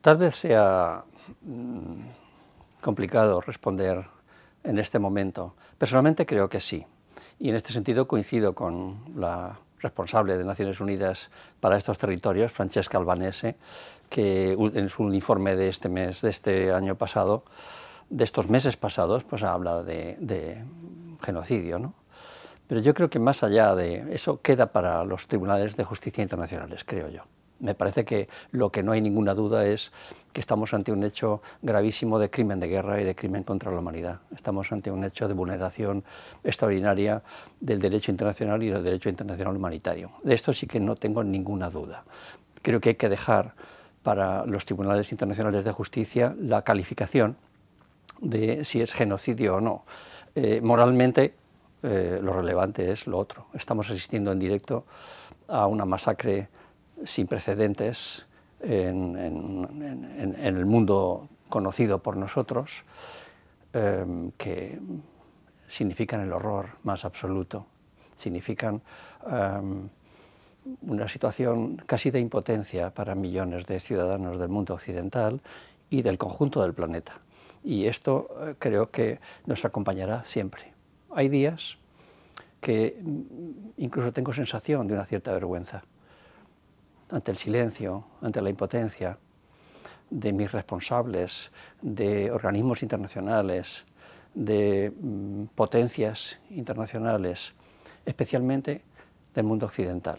Tal vez sea mm, complicado responder en este momento. Personalmente creo que sí. Y en este sentido coincido con la responsable de Naciones Unidas para estos territorios, Francesca Albanese, que en su informe de este mes, de este año pasado, de estos meses pasados, pues habla de, genocidio, ¿no? Pero yo creo que más allá de eso queda para los tribunales de justicia internacionales, creo yo. Me parece que lo que no hay ninguna duda es que estamos ante un hecho gravísimo de crimen de guerra y de crimen contra la humanidad. Estamos ante un hecho de vulneración extraordinaria del derecho internacional y del derecho internacional humanitario. De esto sí que no tengo ninguna duda. Creo que hay que dejar para los tribunales internacionales de justicia la calificación de si es genocidio o no. Eh, moralmente eh, lo relevante es lo otro. Estamos asistiendo en directo a una masacre sin precedentes en, el mundo conocido por nosotros, em, que significan el horror más absoluto, significan em, una situación casi de impotencia para millones de ciudadanos del mundo occidental y del conjunto del planeta. Y esto eh, creo que nos acompañará siempre. Hay días que mm, incluso tengo sensación de una cierta vergüenza ante el silencio, ante la impotencia de mis responsables, de organismos internacionales, de mm, potencias internacionales, especialmente del mundo occidental.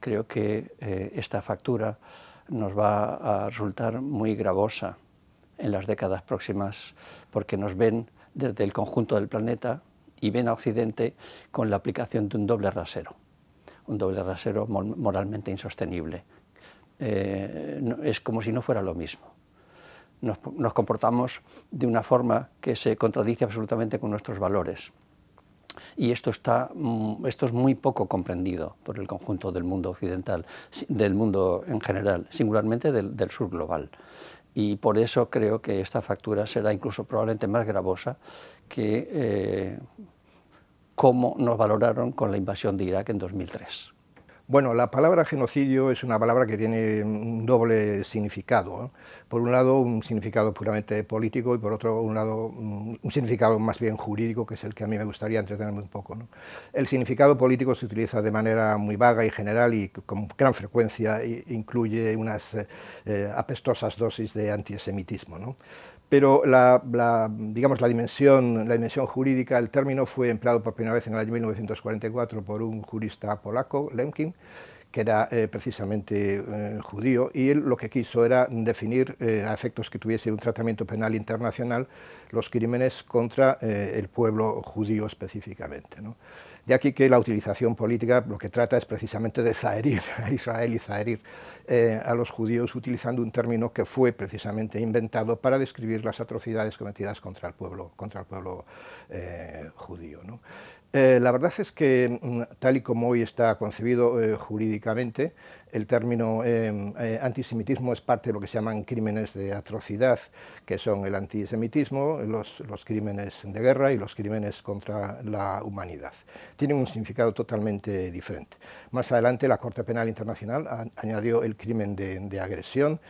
Creo que eh, esta factura nos va a resultar muy gravosa en las décadas próximas porque nos ven desde el conjunto del planeta y ven a Occidente con la aplicación de un doble rasero un doble rasero moralmente insostenible. Eh, es como si no fuera lo mismo. Nos, comportamos de una forma que se contradice absolutamente con nuestros valores. Y esto, está, mm, esto es muy poco comprendido por el conjunto del mundo occidental, del mundo en general, singularmente del, sur global y por eso creo que esta factura será incluso probablemente más gravosa que eh, cómo nos valoraron con la invasión de Irak en 2003. Bueno, la palabra genocidio es una palabra que tiene un doble significado. Por un lado, un significado puramente político y por otro, un, lado, un significado más bien jurídico, que es el que a mí me gustaría entretenerme un poco. El significado político se utiliza de manera muy vaga y general y con gran frecuencia incluye unas eh, eh, apestosas dosis de antisemitismo. pero digamos, la, dimensión, la dimensión jurídica, el término fue empleado por primera vez en el año 1944 por un jurista polaco, Lemkin, que era eh, precisamente eh, judío, y él lo que quiso era definir, eh, a efectos que tuviese un tratamiento penal internacional, los crímenes contra el pueblo judío específicamente. De aquí que la utilización política lo que trata es precisamente de zaherir a Israel y zaherir a los judíos utilizando un término que fue precisamente inventado para describir las atrocidades cometidas contra el pueblo, contra el pueblo judío. Eh, la verdad es que, mm, tal y como hoy está concebido eh, jurídicamente, el término em, eh, antisemitismo es parte de lo que se llaman crímenes de atrocidad, que son el antisemitismo, los, crímenes de guerra y los crímenes contra la humanidad. Tienen un significado totalmente diferente. Más adelante, la Corte Penal Internacional añadió el crimen de agresión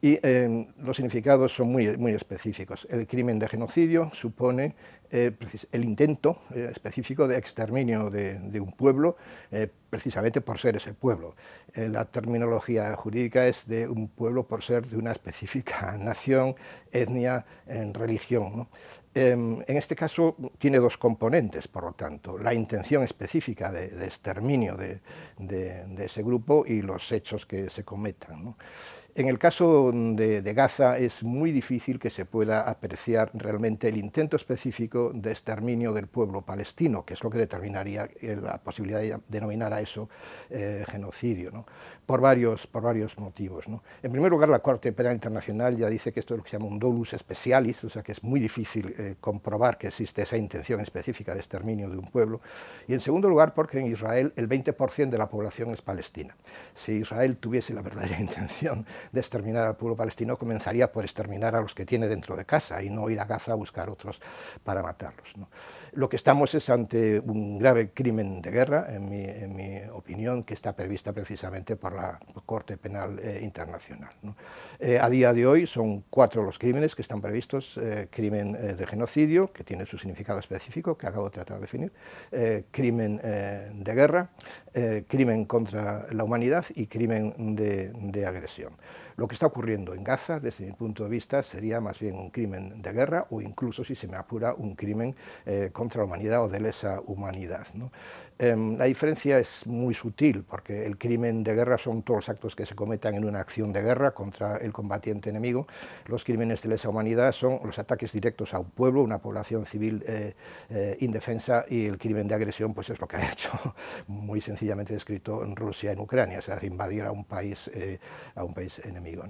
y em, los significados son muy, muy específicos. El crimen de genocidio supone eh, el intento eh, específico de exterminio de, un pueblo eh, precisamente por ser ese pueblo. la terminología jurídica es de un pueblo por ser de una específica nación, etnia, religión. Em, en este caso tiene dos componentes, por lo tanto, la intención específica de, exterminio de, ese grupo y los hechos que se cometan. En el caso de, Gaza es muy difícil que se pueda apreciar realmente el intento específico de exterminio del pueblo palestino, que es lo que determinaría eh, la posibilidad de denominar a eso eh, genocidio, por, varios, por varios motivos. En primer lugar, la Corte Penal Internacional ya dice que esto es lo que se llama un dolus specialis, o sea que es muy difícil eh, comprobar que existe esa intención específica de exterminio de un pueblo. Y en segundo lugar, porque en Israel el 20% de la población es palestina. Si Israel tuviese la verdadera intención de exterminar al pueblo palestino comenzaría por exterminar a los que tiene dentro de casa y no ir a Gaza a buscar otros para matarlos. Lo que estamos es ante un grave crimen de guerra, en mi, opinión, que está prevista precisamente por la Corte Penal eh, Internacional. Eh, a día de hoy son cuatro los crímenes que están previstos, eh, crimen de genocidio, que tiene su significado específico, que acabo de tratar de definir, crimen de guerra, crimen contra la humanidad y crimen de agresión. Lo que está ocurriendo en Gaza, desde mi punto de vista, sería más bien un crimen de guerra o incluso, si se me apura, un crimen eh, contra la humanidad o de lesa humanidad. Em, la diferencia es muy sutil, porque el crimen de guerra son todos los actos que se cometan en una acción de guerra contra el combatiente enemigo. Los crímenes de lesa humanidad son los ataques directos a un pueblo, una población civil eh, eh, indefensa, y el crimen de agresión pues es lo que ha hecho, muy sencillamente descrito, en Rusia en Ucrania, o sea, invadir a un país, eh, a un país enemigo.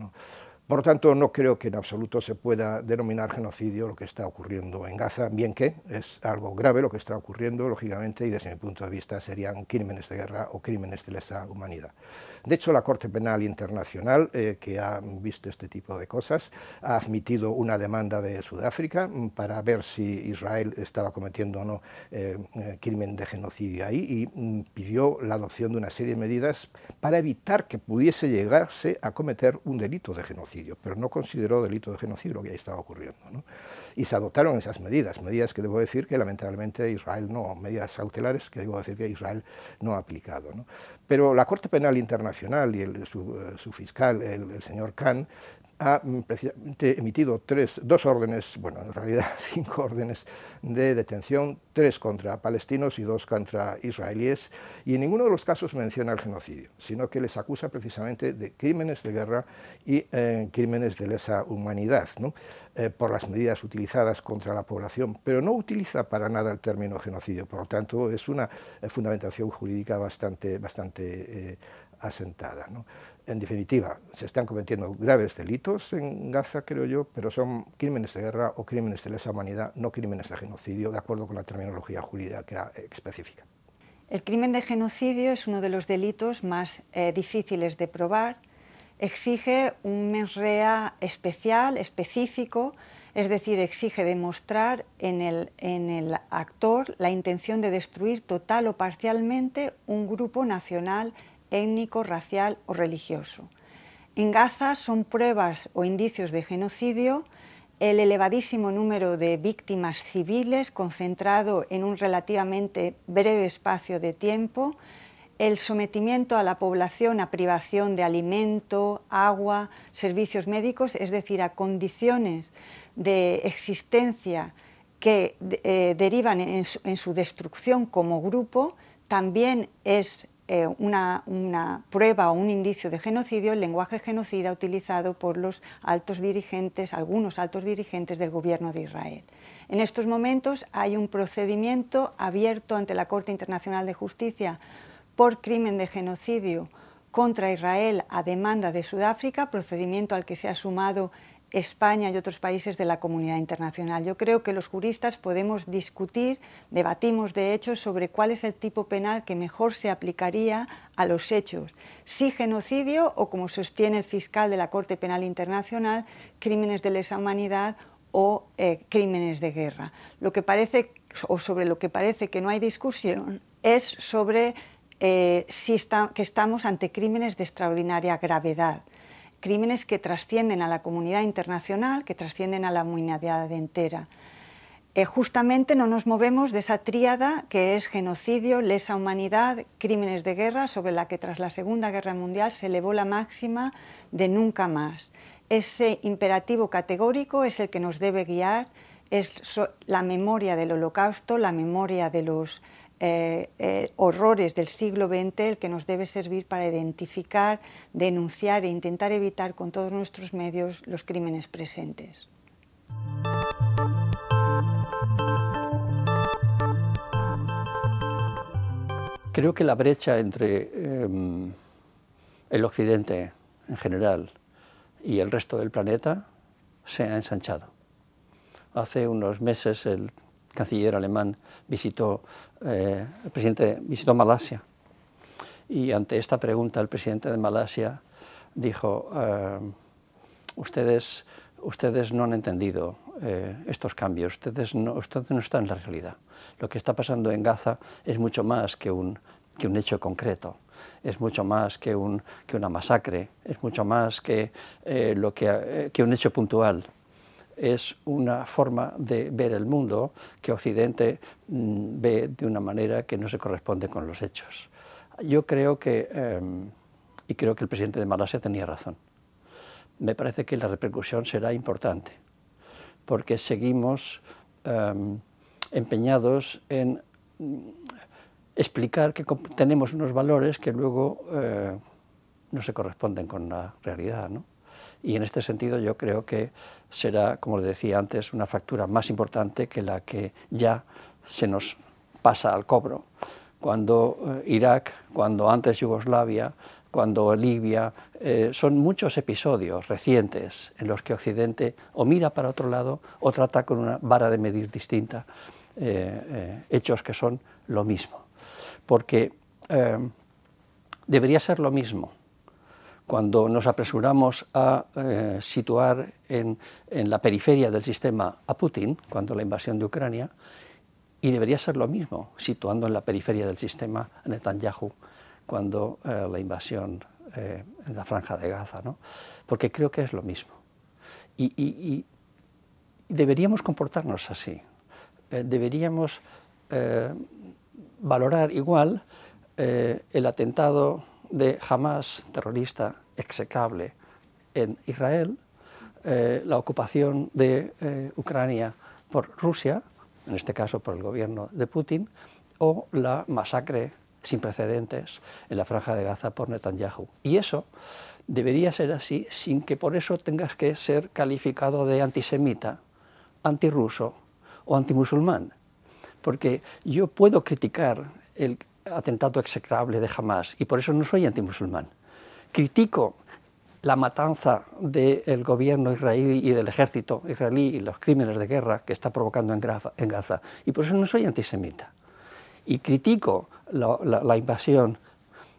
Por lo tanto, no creo que en absoluto se pueda denominar genocidio lo que está ocurriendo en Gaza, bien que es algo grave lo que está ocurriendo, lógicamente, y desde mi punto de vista serían crímenes de guerra o crímenes de lesa humanidad. De hecho, la Corte Penal Internacional, eh, que ha visto este tipo de cosas, ha admitido una demanda de Sudáfrica mm, para ver si Israel estaba cometiendo o no eh, eh, crimen de genocidio ahí y mm, pidió la adopción de una serie de medidas para evitar que pudiese llegarse a cometer un delito de genocidio pero no consideró delito de genocidio lo que ahí estaba ocurriendo. Y se adoptaron esas medidas, medidas que debo decir que lamentablemente Israel no, medidas cautelares que debo decir que Israel no ha aplicado. Pero la Corte Penal Internacional y eh, su, fiscal, el señor Khan, ha mm, precisamente emitido dos órdenes, bueno, en realidad cinco órdenes de detención, tres contra palestinos y dos contra israelíes, y en ninguno de los casos menciona el genocidio, sino que les acusa precisamente de crímenes de guerra y eh, crímenes de lesa humanidad, eh, por las medidas utilizadas contra la población, pero no utiliza para nada el término genocidio, por lo tanto es una eh, fundamentación jurídica bastante, bastante asentada en definitiva, se están cometiendo graves delitos en Gaza, creo yo, pero son crímenes de guerra o crímenes de lesa humanidad, no crímenes de genocidio, de acuerdo con la terminología jurídica que específica. El crimen de genocidio es uno de los delitos más eh, difíciles de probar. Exige un mens especial, específico, es decir, exige demostrar en el, en el actor la intención de destruir total o parcialmente un grupo nacional étnico, racial o religioso. En Gaza son pruebas o indicios de genocidio el elevadísimo número de víctimas civiles concentrado en un relativamente breve espacio de tiempo, el sometimiento a la población a privación de alimento, agua, servicios médicos, es decir, a condiciones de existencia que eh, derivan en su destrucción como grupo, también es eh, una, una, prueba o un indicio de genocidio el lenguaje genocida utilizado por los altos dirigentes, algunos altos dirigentes del gobierno de Israel. En estos momentos hay un procedimiento abierto ante la Corte Internacional de Justicia por crimen de genocidio contra Israel a demanda de Sudáfrica, procedimiento al que se ha sumado España y otros países de la comunidad internacional. Yo creo que los juristas podemos discutir, debatimos de hecho sobre cuál es el tipo penal que mejor se aplicaría a los hechos, si genocidio o, como sostiene el fiscal de la Corte Penal Internacional, crímenes de lesa humanidad o eh, crímenes de guerra. Lo que parece, o sobre lo que parece que no hay discusión, es sobre eh, si que estamos ante crímenes de extraordinaria gravedad crímenes que trascienden a la comunidad internacional, que trascienden a la humanidad entera. Eh, justamente no nos movemos de esa tríada que es genocidio, lesa humanidad, crímenes de guerra, sobre la que tras la Segunda Guerra Mundial se elevó la máxima de nunca más. Ese imperativo categórico es el que nos debe guiar, es la memoria del holocausto, la memoria de los eh, eh, horrores del siglo XX el que nos debe servir para identificar, denunciar e intentar evitar con todos nuestros medios los crímenes presentes. Creo que la brecha entre em, el Occidente en general y el resto del planeta se ha ensanchado. Hace unos meses el canciller alemán visitó, eh, el presidente visitó Malasia. Y ante esta pregunta el presidente de Malasia dijo, eh, ustedes, ustedes no han entendido eh, estos cambios, ustedes no, ustedes no están en la realidad. Lo que está pasando en Gaza es mucho más que un, que un hecho concreto es mucho más que, que, una masacre, es mucho más que, lo que un hecho puntual es una forma de ver el mundo que Occidente mm, ve de una manera que no se corresponde con los hechos. Yo creo que, em, y creo que el presidente de Malasia tenía razón, me parece que la repercusión será importante, porque seguimos em, empeñados en mm, explicar que tenemos unos valores que luego eh, no se corresponden con la realidad. ¿no? y en este sentido yo creo que será, como decía antes, una factura más importante que la que ya se nos pasa al cobro. Cuando eh, Irak, cuando antes Yugoslavia, cuando Libia, eh, son muchos episodios recientes en los que Occidente o mira para otro lado o trata con una vara de medir distinta eh, hechos que son lo mismo. Porque debería ser lo mismo cuando nos apresuramos a eh, situar en, en, la periferia del sistema a Putin, cuando la invasión de Ucrania, y debería ser lo mismo, situando en la periferia del sistema a Netanyahu, cuando eh, la invasión eh, en la franja de Gaza, porque creo que es lo mismo. y deberíamos comportarnos así, deberíamos valorar igual el atentado de jamás terrorista execrable, en Israel, eh, la ocupación de eh, Ucrania por Rusia, en este caso por el gobierno de Putin, o la masacre sin precedentes en la franja de Gaza por Netanyahu. Y eso debería ser así sin que por eso tengas que ser calificado de antisemita, antirruso o antimusulmán. Porque yo puedo criticar el atentado execrable de Hamas y por eso no soy antimusulmán. Critico la matanza del gobierno israelí y del ejército israelí y los crímenes de guerra que está provocando en, Gaza. Y por eso no soy antisemita. Y critico la, invasión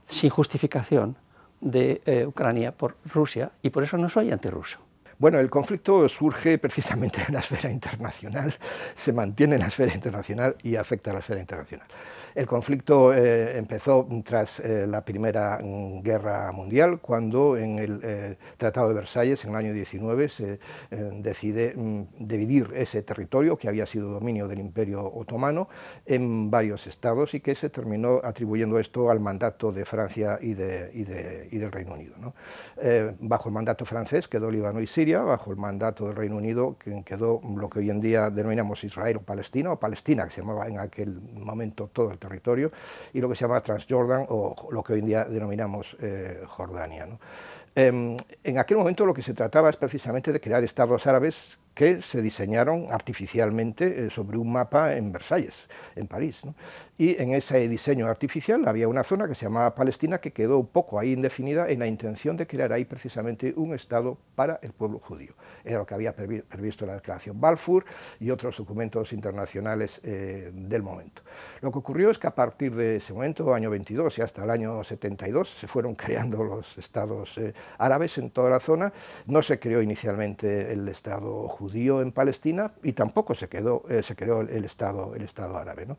sin justificación de eh, Ucrania por Rusia y por eso no soy antirruso. Bueno, el conflicto surge precisamente en la esfera internacional, se mantiene en la esfera internacional y afecta a la esfera internacional. El conflicto eh, empezó tras eh, la Primera mm, Guerra Mundial, cuando en el eh, Tratado de Versalles, en el año 19, se decide mm, dividir ese territorio que había sido dominio del Imperio Otomano en varios estados y que se terminó atribuyendo esto al mandato de Francia y, de, del Reino Unido. bajo el mandato francés quedó Líbano y Siria, bajo el mandato del Reino Unido, que quedó lo que hoy en día denominamos Israel o Palestina, o Palestina, que se llamaba en aquel momento todo el territorio, y lo que se llamaba Transjordan o lo que hoy en día denominamos eh, Jordania. Em, en aquel momento lo que se trataba es precisamente de crear estados árabes que se diseñaron artificialmente eh, sobre un mapa en Versalles, en París. Y en ese diseño artificial había una zona que se llamaba Palestina que quedó un poco ahí indefinida en la intención de crear ahí precisamente un Estado para el pueblo judío. Era lo que había previsto la Declaración Balfour y otros documentos internacionales eh, del momento. Lo que ocurrió es que a partir de ese momento, año 22 y hasta el año 72, se fueron creando los estados eh, árabes en toda la zona. No se creó inicialmente el Estado judío judío en Palestina y tampoco se, quedó, eh, se creó el, Estado, el Estado árabe. ¿no?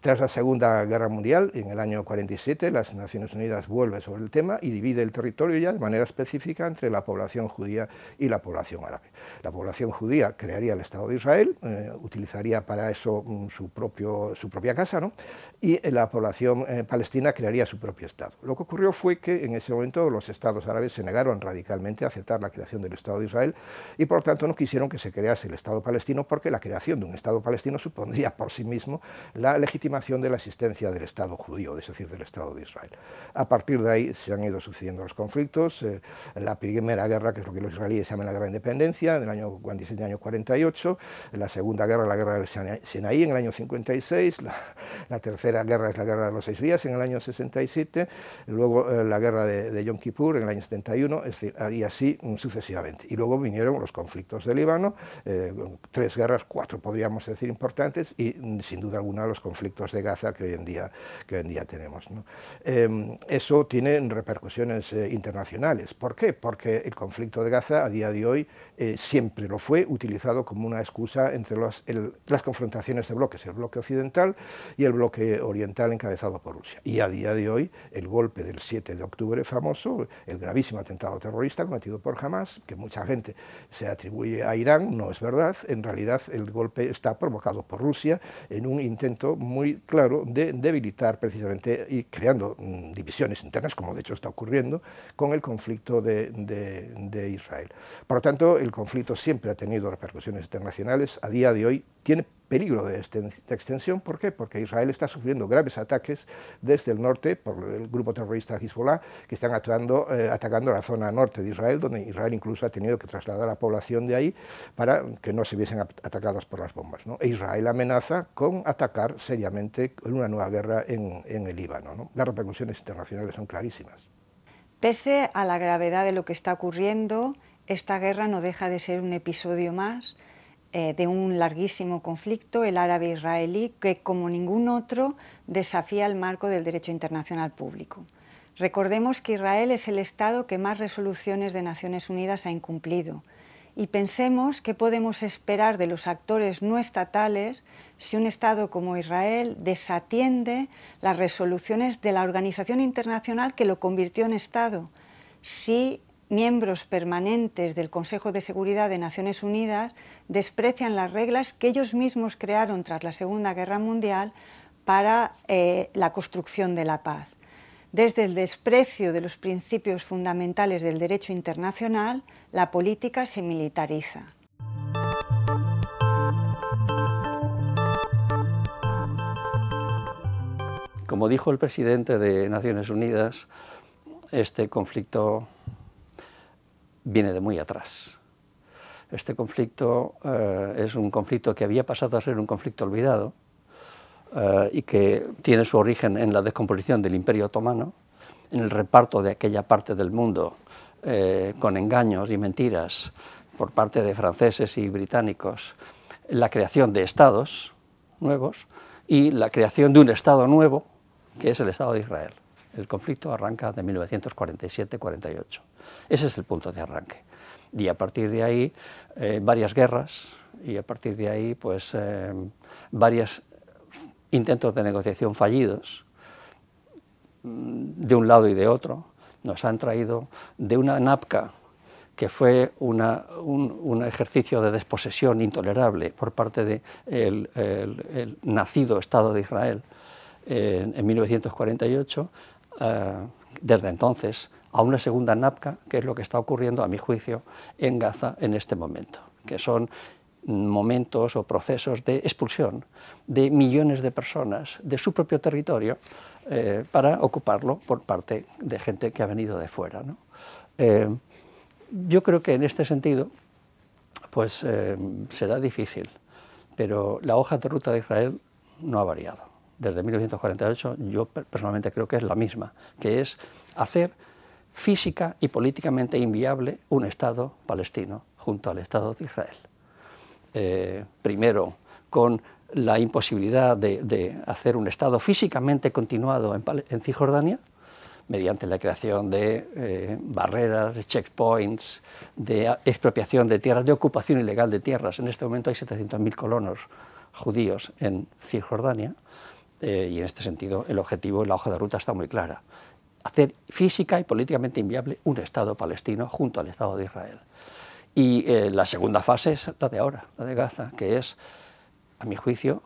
Tras la Segunda Guerra Mundial, en el año 47, las Naciones Unidas vuelve sobre el tema y divide el territorio ya de manera específica entre la población judía y la población árabe. La población judía crearía el Estado de Israel, eh, utilizaría para eso mm, su, propio, su propia casa, ¿no? y eh, la población palestina crearía su propio Estado. Lo que ocurrió fue que en ese momento los Estados árabes se negaron radicalmente a aceptar la creación del Estado de Israel y por lo tanto no quisieron que se crease el Estado palestino, porque la creación de un Estado palestino supondría por sí mismo la legitimación de la existencia del Estado judío, es decir, del Estado de Israel. A partir de ahí se han ido sucediendo los conflictos, eh, la primera guerra, que es lo que los israelíes llaman la Guerra de Independencia, en el año, en el año 48, la segunda guerra, la Guerra del Sinaí, en el año 56, la, tercera guerra es la Guerra de los Seis Días, en el año 67, luego eh, la Guerra de, Yom Kippur, en el año 71, es decir, y así mm, sucesivamente. Y luego vinieron los conflictos del Líbano, eh, tres guerras, cuatro podríamos decir importantes, y mm, sin duda alguna los conflictos de Gaza que hoy en día, que día tenemos. Em, eso tiene repercusiones eh, internacionales. ¿Por qué? Porque el conflicto de Gaza a día de hoy eh, siempre lo fue utilizado como una excusa entre las confrontaciones de bloques, el bloque occidental y el bloque oriental encabezado por Rusia. Y a día de hoy el golpe del 7 de octubre famoso, el gravísimo atentado terrorista cometido por Hamas, que mucha gente se atribuye a Irán, no es verdad, en realidad el golpe está provocado por Rusia en un intento muy claro de debilitar precisamente y creando mm, divisiones internas, como de hecho está ocurriendo, con el conflicto de, de Israel. Por lo tanto, el conflicto siempre ha tenido repercusiones internacionales, a día de hoy tiene peligro de, extensión. ¿Por qué? Porque Israel está sufriendo graves ataques desde el norte por el grupo terrorista Hezbollah, que están eh, atacando la zona norte de Israel, donde Israel incluso ha tenido que trasladar a la población de ahí para que no se viesen atacadas por las bombas. E Israel amenaza con atacar seriamente una nueva guerra en, el Líbano. Las repercusiones internacionales son clarísimas. Pese a la gravedad de lo que está ocurriendo, esta guerra no deja de ser un episodio más eh, de un larguísimo conflicto, el árabe-israelí, que como ningún otro desafía el marco del derecho internacional público. Recordemos que Israel es el Estado que más resoluciones de Naciones Unidas ha incumplido y pensemos qué podemos esperar de los actores no estatales si un Estado como Israel desatiende las resoluciones de la organización internacional que lo convirtió en Estado, si miembros permanentes del Consejo de Seguridad de Naciones Unidas desprecian las reglas que ellos mismos crearon tras la Segunda Guerra Mundial para eh, la construcción de la paz. Desde el desprecio de los principios fundamentales del derecho internacional, la política se militariza. Como dijo el presidente de Naciones Unidas, este conflicto viene de muy atrás. Este conflicto eh, es un conflicto que había pasado a ser un conflicto olvidado eh, y que tiene su origen en la descomposición del Imperio Otomano, en el reparto de aquella parte del mundo eh, con engaños y mentiras por parte de franceses y británicos, la creación de estados nuevos y la creación de un estado nuevo que es el Estado de Israel. El conflicto arranca de 1947-48. Ese es el punto de arranque y a partir de ahí eh, varias guerras y a partir de ahí pues eh, varios intentos de negociación fallidos mm, de un lado y de otro nos han traído de una NAPCA que fue un, ejercicio de desposesión intolerable por parte del nacido Estado de Israel eh, en, 1948. desde entonces a una segunda NAPCA, que es lo que está ocurriendo, a mi juicio, en Gaza en este momento, que son momentos o procesos de expulsión de millones de personas de su propio territorio eh, para ocuparlo por parte de gente que ha venido de fuera. Eh, yo creo que en este sentido pues, eh, será difícil, pero la hoja de ruta de Israel no ha variado. Desde 1948 yo personalmente creo que es la misma, que es hacer física y políticamente inviable un Estado palestino junto al Estado de Israel. Eh, primero, con la imposibilidad de, hacer un Estado físicamente continuado en, Cisjordania, mediante la creación de eh, barreras, de checkpoints, de expropiación de tierras, de ocupación ilegal de tierras. En este momento hay 700.000 colonos judíos en Cisjordania eh, y en este sentido el objetivo, la hoja de ruta está muy clara hacer física y políticamente inviable un Estado palestino junto al Estado de Israel. Y eh, la segunda fase es la de ahora, la de Gaza, que es, a mi juicio,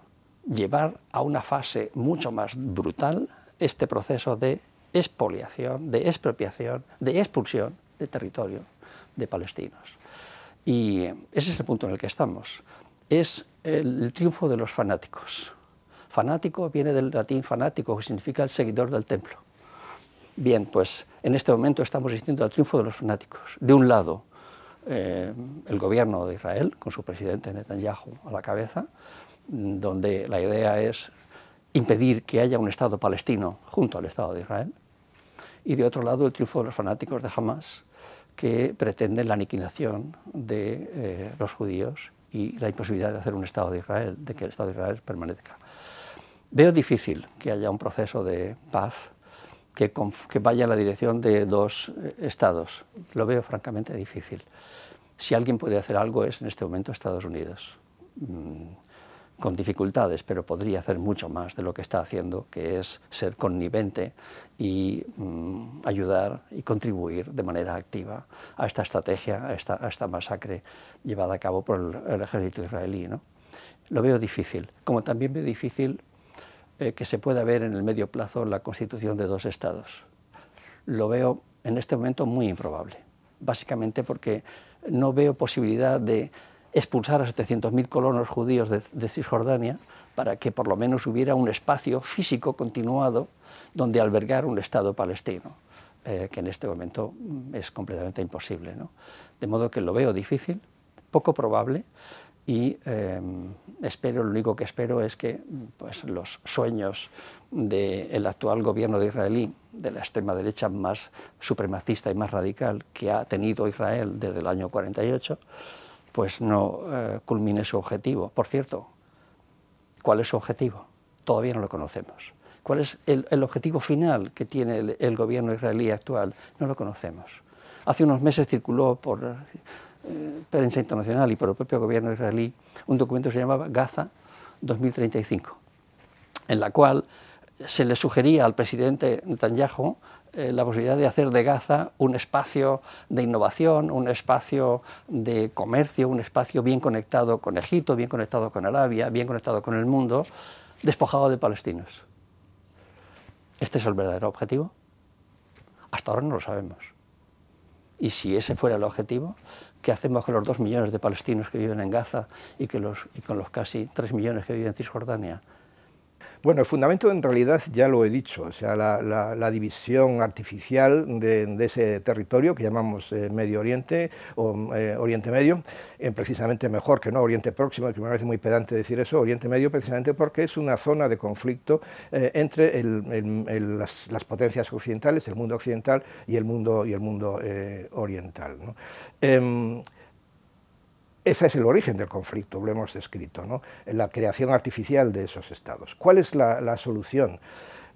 llevar a una fase mucho más brutal este proceso de expoliación, de expropiación, de expulsión de territorio de palestinos. Y eh, ese es el punto en el que estamos. Es el triunfo de los fanáticos. Fanático viene del latín fanático, que significa el seguidor del templo. Bien, pues en este momento estamos asistiendo al triunfo de los fanáticos. De un lado, eh, el gobierno de Israel, con su presidente Netanyahu a la cabeza, mm, donde la idea es impedir que haya un Estado palestino junto al Estado de Israel, y de otro lado el triunfo de los fanáticos de Hamas, que pretenden la aniquilación de eh, los judíos y la imposibilidad de hacer un Estado de Israel, de que el Estado de Israel permanezca. Veo difícil que haya un proceso de paz que, vaya en la dirección de dos eh, estados. Lo veo francamente difícil. Si alguien puede hacer algo es en este momento Estados Unidos, mm, con dificultades, pero podría hacer mucho más de lo que está haciendo, que es ser connivente y mm, ayudar y contribuir de manera activa a esta estrategia, a esta, a esta masacre llevada a cabo por el, ejército israelí. ¿no? Lo veo difícil, como también veo difícil eh, que se pueda ver en el medio plazo la constitución de dos estados. Lo veo en este momento muy improbable, básicamente porque no veo posibilidad de expulsar a 700.000 colonos judíos de, Cisjordania para que por lo menos hubiera un espacio físico continuado donde albergar un Estado palestino, eh, que en este momento mm, es completamente imposible. ¿no? De modo que lo veo difícil, poco probable, y em, espero, lo único que espero es que pues, los sueños del actual gobierno de israelí, de la extrema derecha más supremacista y más radical que ha tenido Israel desde el año 48, pues no eh, culmine su objetivo. Por cierto, ¿cuál es su objetivo? Todavía no lo conocemos. ¿Cuál es el, objetivo final que tiene el, el gobierno israelí actual? No lo conocemos. Hace unos meses circuló por eh, prensa internacional y por el propio gobierno israelí un documento se llamaba Gaza 2035, en la cual se le sugería al presidente Netanyahu eh, la posibilidad de hacer de Gaza un espacio de innovación, un espacio de comercio, un espacio bien conectado con Egipto, bien conectado con Arabia, bien conectado con el mundo, despojado de palestinos. ¿Este es el verdadero objetivo? Hasta ahora no lo sabemos. Y si ese fuera el objetivo, ¿Qué hacemos con los dos millones de palestinos que viven en Gaza y, que los, y con los casi tres millones que viven en Cisjordania? Bueno, el fundamento en realidad ya lo he dicho, o sea, la, división artificial de, ese territorio que llamamos eh, Medio Oriente o eh, Oriente Medio, eh, precisamente mejor que no Oriente Próximo, que me parece muy pedante decir eso, Oriente Medio precisamente porque es una zona de conflicto entre las, potencias occidentales, el mundo occidental y el mundo, y el mundo oriental. Em, ese es el origen del conflicto, lo hemos descrito, ¿no? la creación artificial de esos estados. ¿Cuál es la, la solución?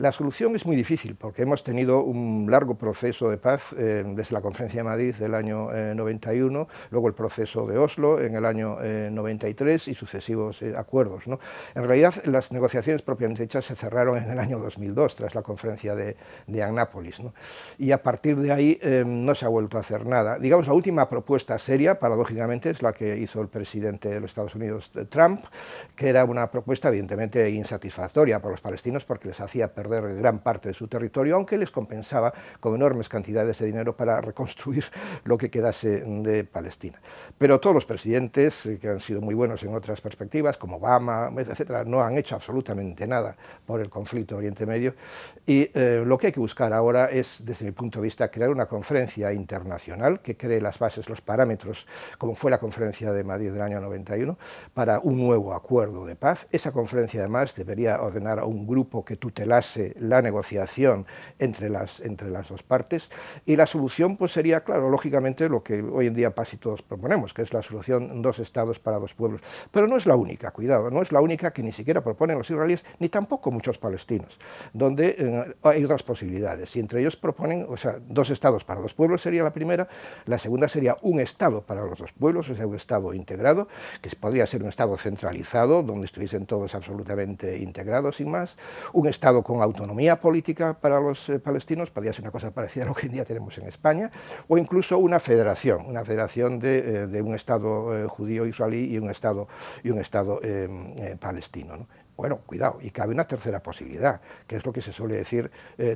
La solución es muy difícil porque hemos tenido un largo proceso de paz eh, desde la Conferencia de Madrid del año 91, eh, luego el proceso de Oslo en el año 93 eh, y sucesivos acuerdos. En realidad las negociaciones propiamente hechas se cerraron en el año 2002 tras la Conferencia de, de y a partir de ahí no se ha vuelto a hacer nada. Digamos la última propuesta seria, paradójicamente, es la que hizo el presidente de los Estados Unidos Trump, que era una propuesta evidentemente insatisfactoria para los palestinos porque les hacía perder gran parte de su territorio, aunque les compensaba con enormes cantidades de dinero para reconstruir lo que quedase de Palestina. Pero todos los presidentes, eh, que han sido muy buenos en otras perspectivas, como Obama, etcétera, no han hecho absolutamente nada por el conflicto Oriente Medio. Y eh, lo que hay que buscar ahora es, desde mi punto de vista, crear una conferencia internacional que cree las bases, los parámetros, como fue la conferencia de Madrid del año 91, para un nuevo acuerdo de paz. Esa conferencia, además, debería ordenar a un grupo que tutelase la negociación entre las, entre las dos partes. Y la solución pues, sería, claro, lógicamente lo que hoy en día casi todos proponemos, que es la solución dos estados para dos pueblos. Pero no es la única, cuidado, no es la única que ni siquiera proponen los israelíes, ni tampoco muchos palestinos, donde eh, hay otras posibilidades. Y entre ellos proponen, o sea, dos estados para dos pueblos sería la primera, la segunda sería un estado para los dos pueblos, o sea, un estado integrado, que podría ser un estado centralizado, donde estuviesen todos absolutamente integrados, sin más, un estado con autonomía política para los eh, palestinos, podría ser una cosa parecida a lo que hoy en día tenemos en España, o incluso una federación, una federación de, eh, un Estado eh, judío israelí y un Estado, palestino. Bueno, cuidado, y cabe una tercera posibilidad, que es lo que se suele decir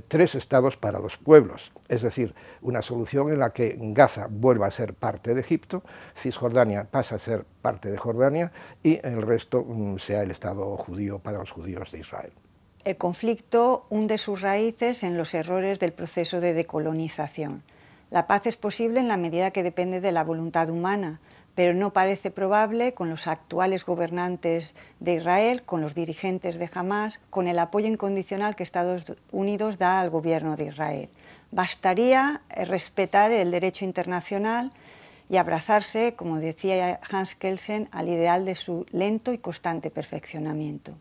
tres estados para dos pueblos, es decir, una solución en la que Gaza vuelva a ser parte de Egipto, Cisjordania pasa a ser parte de Jordania y el resto mm, sea el estado judío para los judíos de Israel el conflicto hunde sus raíces en los errores del proceso de decolonización. La paz es posible en la medida que depende de la voluntad humana, pero no parece probable con los actuales gobernantes de Israel, con los dirigentes de Hamas, con el apoyo incondicional que Estados Unidos da al gobierno de Israel. Bastaría eh, respetar el derecho internacional y abrazarse, como decía Hans Kelsen, al ideal de su lento y constante perfeccionamiento.